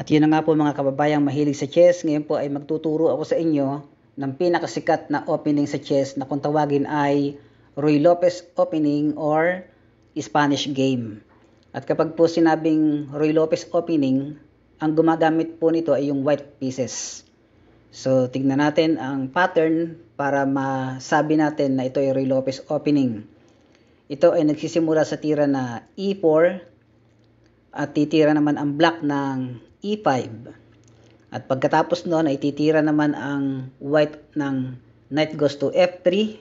At yun na nga po mga kababayang mahilig sa chess, ngayon po ay magtuturo ako sa inyo ng pinakasikat na opening sa chess na kung tawagin ay Ruy Lopez opening or Spanish game. At kapag po sinabing Ruy Lopez opening, ang gumagamit po nito ay yung white pieces. So tignan natin ang pattern para masabi natin na ito ay Ruy Lopez opening. Ito ay nagsisimula sa tira na E4 at titira naman ang black ng e5. At pagkatapos noon ay titira naman ang white ng knight goes to f3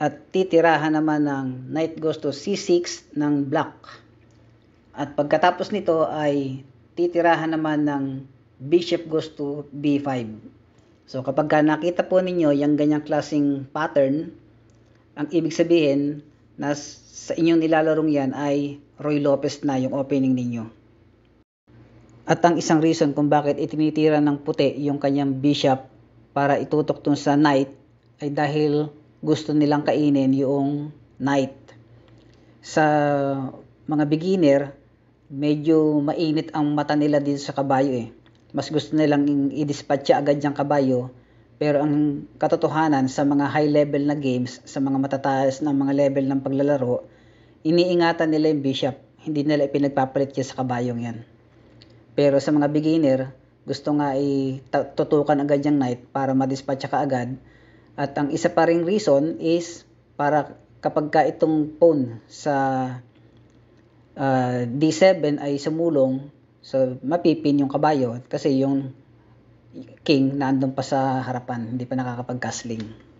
at titirahan naman ng knight goes to c6 ng black. At pagkatapos nito ay titirahan naman ng bishop goes to b5. So kapag nakita po ninyo yung ganyang klasing pattern, ang ibig sabihin na sa inyong nilalarong yan ay Roy Lopez na yung opening ninyo. At ang isang reason kung bakit itinitira ng puti yung kanyang bishop para itutok dun sa knight ay dahil gusto nilang kainin yung knight. Sa mga beginner, medyo mainit ang mata nila din sa kabayo eh. Mas gusto nilang i-dispatcha agad yung kabayo. Pero ang katotohanan sa mga high level na games, sa mga matataas na mga level ng paglalaro, iniingatan nila yung bishop. Hindi nila ipinagpapalit yan sa kabayong yan. Pero sa mga beginner, gusto nga itutukan agad yung knife para madispatcha ka agad. At ang isa pa ring reason is para kapag ka itong phone sa uh, ah, D7 ay sumulong, so mapipin yung kabayo kasi yung king na andun pa sa harapan, hindi pa nakakapag-castling.